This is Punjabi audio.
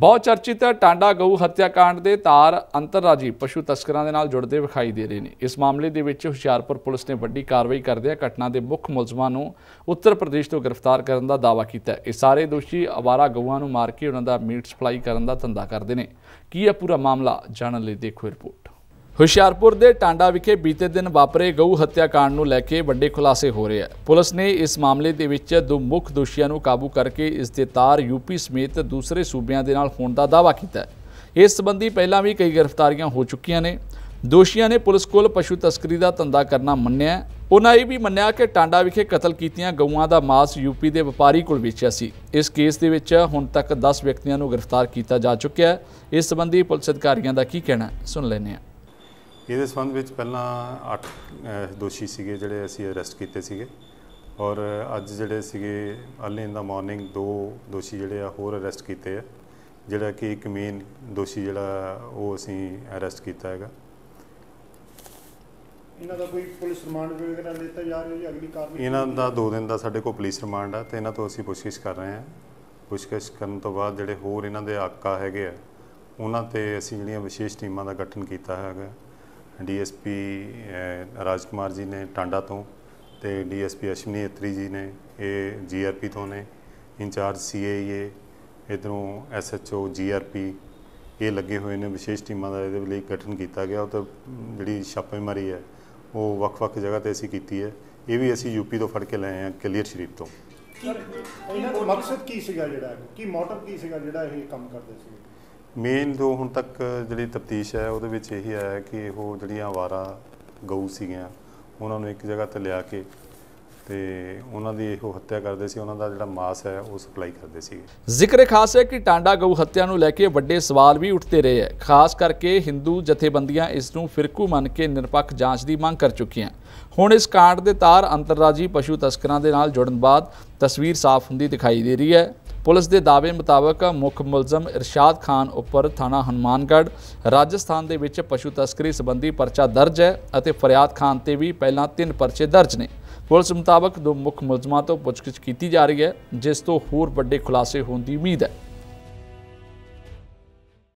ਬਹੁਤ ਚਰਚਿਤ ਟਾਂਡਾ ਗਊ ਹੱਤਿਆਕਾਂਡ ਦੇ ਤਾਰ ਅੰਤਰਰਾਜੀ ਪਸ਼ੂ ਤਸਕਰਾਂ ਦੇ ਨਾਲ ਜੁੜਦੇ ਵਿਖਾਈ ਦੇ ਰਹੇ ਨੇ ਇਸ ਮਾਮਲੇ ਦੇ ਵਿੱਚ ਹੁਸ਼ਿਆਰਪੁਰ ਪੁਲਿਸ ਨੇ ਵੱਡੀ ਕਾਰਵਾਈ ਕਰਦਿਆਂ ਘਟਨਾ ਦੇ ਮੁੱਖ ਮੁਲਜ਼ਮਾਂ ਨੂੰ ਉੱਤਰ ਪ੍ਰਦੇਸ਼ ਤੋਂ ਗ੍ਰਿਫਤਾਰ ਕਰਨ ਦਾ ਦਾਵਾ ਕੀਤਾ ਇਹ ਸਾਰੇ ਦੋਸ਼ੀ ਅਵਾਰਾ ਗਊਆਂ ਨੂੰ ਮਾਰ ਕੇ ਉਹਨਾਂ ਦਾ ਮੀਟ ਸਪਲਾਈ ਕਰਨ ਦਾ ਧੰਦਾ ਕਰਦੇ ਨੇ ਕੀ ਹੈ ਪੂਰਾ ਮਾਮਲਾ ਜਾਣਨ ਲਈ ਦੇਖੋ ਰਿਪੋਰਟ ਹੁਸ਼ਿਆਰਪੁਰ ਦੇ ਟਾਂਡਾ ਵਿਖੇ ਬੀਤੇ ਦਿਨ ਵਾਪਰੇ ਗਊ ਹੱਤਿਆਕਾਂਡ ਨੂੰ ਲੈ ਕੇ ਵੱਡੇ ਖੁਲਾਸੇ ਹੋ ਰਹੇ ਹਨ ਪੁਲਿਸ ਨੇ ਇਸ ਮਾਮਲੇ ਦੇ ਵਿੱਚ ਦੋ ਮੁੱਖ ਦੋਸ਼ੀਆਂ ਨੂੰ ਕਾਬੂ ਕਰਕੇ ਇਸ ਦੇ ਤਾਰ ਯੂਪੀ ਸਮੇਤ ਦੂਸਰੇ ਸੂਬਿਆਂ ਦੇ ਨਾਲ ਹੋਣ ਦਾ ਦਾਅਵਾ ਕੀਤਾ ਇਸ ਸੰਬੰਧੀ ਪਹਿਲਾਂ ਵੀ ਕਈ ਗ੍ਰਿਫਤਾਰੀਆਂ ਹੋ ਚੁੱਕੀਆਂ ਨੇ ਦੋਸ਼ੀਆਂ ਨੇ ਪੁਲਿਸ ਕੋਲ ਪਸ਼ੂ ਤਸਕਰੀ ਦਾ ਧੰਦਾ ਕਰਨਾ ਮੰਨਿਆ ਉਹਨਾਂ ਇਹ ਵੀ ਮੰਨਿਆ ਕਿ ਟਾਂਡਾ ਵਿਖੇ ਕਤਲ ਕੀਤੀਆਂ ਗਊਆਂ ਦਾ ਮਾਸ ਯੂਪੀ ਦੇ ਵਪਾਰੀ ਕੋਲ ਵੇਚਿਆ ਸੀ ਇਸ ਕੇਸ ਦੇ ਵਿੱਚ ਹੁਣ ਤੱਕ 10 ਵਿਅਕਤੀਆਂ ਨੂੰ ਗ੍ਰਿਫਤਾਰ ਕੀਤਾ ਜਾ ਚੁੱਕਿਆ ਹੈ ਇਸ ਸੰਬੰਧੀ ਪੁਲਿਸ ਅਧਿਕਾਰੀਆਂ ਦਾ ਕੀ ਕਹਿਣਾ ਸੁਣ ਲੈਣੇ ਆ ਇਹਦੇ ਸੰਬੰਧ ਵਿੱਚ ਪਹਿਲਾਂ 8 ਦੋਸ਼ੀ ਸੀਗੇ ਜਿਹੜੇ ਅਸੀਂ ਅਰੈਸਟ ਕੀਤੇ ਸੀਗੇ ਔਰ ਅੱਜ ਜਿਹੜੇ ਸੀਗੇ ਅਰਲੀ ਇਨ ਦਾ ਮਾਰਨਿੰਗ ਦੋ ਦੋਸ਼ੀ ਜਿਹੜੇ ਆ ਹੋਰ ਅਰੈਸਟ ਕੀਤੇ ਆ ਜਿਹੜਾ ਕਿ ਇੱਕ ਮੇਨ ਦੋਸ਼ੀ ਜਿਹੜਾ ਉਹ ਅਸੀਂ ਅਰੈਸਟ ਕੀਤਾ ਹੈਗਾ ਇਹਨਾਂ ਦਾ ਕੋਈ ਪੁਲਿਸ ਰਿਮਾਂਡ ਵਗੈਰਾ ਦਿੱਤਾ ਜਾ ਰਿਹਾ ਜੀ ਅਗਲੀ ਕਾਰਵਾਈ ਇਹਨਾਂ ਦਾ ਦੋ ਦਿਨ ਦਾ ਸਾਡੇ ਕੋਲ ਪੁਲਿਸ ਰਿਮਾਂਡ ਆ ਤੇ ਇਹਨਾਂ ਤੋਂ ਅਸੀਂ ਪੁੱਛਗਿੱਛ ਕਰ ਰਹੇ ਆ ਪੁੱਛਗਿੱਛ ਕਰਨ ਤੋਂ ਬਾਅਦ ਜਿਹੜੇ ਹੋਰ ਇਹਨਾਂ ਦੇ ਆਕਾ ਹੈਗੇ ਆ ਉਹਨਾਂ ਤੇ ਅਸੀਂ ਜਿਹੜੀਆਂ ਵਿਸ਼ੇਸ਼ ਟੀਮਾਂ ਦਾ ਗਠਨ ਕੀਤਾ ਹੈਗਾ ਡੀਐਸਪੀ ਰਾਜ ਕੁਮਾਰ ਜੀ ਨੇ ਟਾਂਡਾ ਤੋਂ ਤੇ ਡੀਐਸਪੀ ਅਸ਼ਮਨੀ ਅਤਰੀ ਜੀ ਨੇ ਇਹ ਜੀਆਰਪੀ ਤੋਂ ਨੇ ਇੰਚਾਰਜ ਸੀਏਏ ਇਧਰੋਂ ਐਸਐਚਓ ਜੀਆਰਪੀ ਇਹ ਲੱਗੇ ਹੋਏ ਨੇ ਵਿਸ਼ੇਸ਼ ਟੀਮਾਂ ਦਾ ਇਹਦੇ ਲਈ ਗਠਨ ਕੀਤਾ ਗਿਆ ਉਹ ਤਾਂ ਜਿਹੜੀ ਛਾਪੇਮਾਰੀ ਹੈ ਉਹ ਵੱਖ-ਵੱਖ ਜਗ੍ਹਾ ਤੇ ਅਸੀਂ ਕੀਤੀ ਹੈ ਇਹ ਵੀ ਅਸੀਂ ਯੂਪੀ ਤੋਂ ਫੜ ਕੇ ਲਏ ਆ ਕਲੀਅਰ ਸ਼ਰੀਫ ਤੋਂ ਕੀ ਮਕਸਦ ਕੀ ਸੀਗਾ ਜਿਹੜਾ ਕੀ ਮੋਟਿਵ ਕੀ ਸੀਗਾ ਜਿਹੜਾ ਇਹ ਕੰਮ ਕਰਦੇ ਸੀ ਮੇਨ ਜੋ ਹੁਣ ਤੱਕ ਜਿਹੜੀ ਤਫਤੀਸ਼ ਹੈ ਉਹਦੇ ਵਿੱਚ ਇਹੀ ਆਇਆ ਕਿ ਉਹ ਜਿਹੜੀਆਂ ਆਵਾਰਾ ਗਊ ਸੀਗੀਆਂ ਉਹਨਾਂ ਨੂੰ ਇੱਕ ਜਗ੍ਹਾ ਤੇ ਲਿਆ ਕੇ ਤੇ ਉਹਨਾਂ ਦੀ ਇਹੋ ਹੱਤਿਆ ਕਰਦੇ ਸੀ ਉਹਨਾਂ ਦਾ ਜਿਹੜਾ ਮਾਸ ਹੈ ਉਹ ਸਪਲਾਈ ਕਰਦੇ ਸੀ ਜ਼ਿਕਰ ਖਾਸ ਹੈ ਕਿ ਟਾਂਡਾ ਗਊ ਹੱਤਿਆ ਨੂੰ ਲੈ ਕੇ ਵੱਡੇ ਸਵਾਲ ਵੀ ਉੱਠਦੇ ਰਹੇ ਹੈ ਖਾਸ ਕਰਕੇ ਹਿੰਦੂ ਜਥੇਬੰਦੀਆਂ ਇਸ ਨੂੰ ਫਿਰਕੂ ਮੰਨ ਕੇ ਨਿਰਪੱਖ ਜਾਂਚ ਦੀ ਮੰਗ ਕਰ ਚੁੱਕੀਆਂ ਹੁਣ ਇਸ ਕਾਂਡ ਦੇ ਤਾਰ ਅੰਤਰਰਾਜੀ ਪਸ਼ੂ ਤਸਕਰਾਂ ਦੇ ਨਾਲ ਜੁੜਨ ਬਾਅਦ ਤਸਵੀਰ ਸਾਫ਼ ਹੁੰਦੀ ਦਿਖਾਈ ਦੇ ਰਹੀ ਹੈ ਪੁਲਿਸ ਦੇ ਦਾਅਵੇ ਮੁਤਾਬਕ ਮੁੱਖ ਮੁਲਜ਼ਮ ਇਰਸ਼ਾਦ ਖਾਨ ਉੱਪਰ ਥਾਣਾ ਹਨੂਮਾਨਗੜ੍ਹ ਰਾਜਸਥਾਨ ਦੇ ਵਿੱਚ ਪਸ਼ੂ ਤਸਕਰੀ ਸੰਬੰਧੀ ਪਰਚਾ ਦਰਜ ਹੈ ਅਤੇ ਫਰਿਆਦ ਖਾਨ ਤੇ ਵੀ ਪਹਿਲਾਂ ਤਿੰਨ ਪਰਚੇ ਦਰਜ ਨੇ ਪੁਲਿਸ ਮੁਤਾਬਕ ਦੋ ਮੁੱਖ ਮੁਲਜ਼ਮਾਂ ਤੋਂ ਪੁੱਛਗਿੱਛ ਕੀਤੀ ਜਾ ਰਹੀ ਹੈ ਜਿਸ ਤੋਂ ਹੋਰ ਵੱਡੇ ਖੁਲਾਸੇ ਹੋਣ ਦੀ ਉਮੀਦ ਹੈ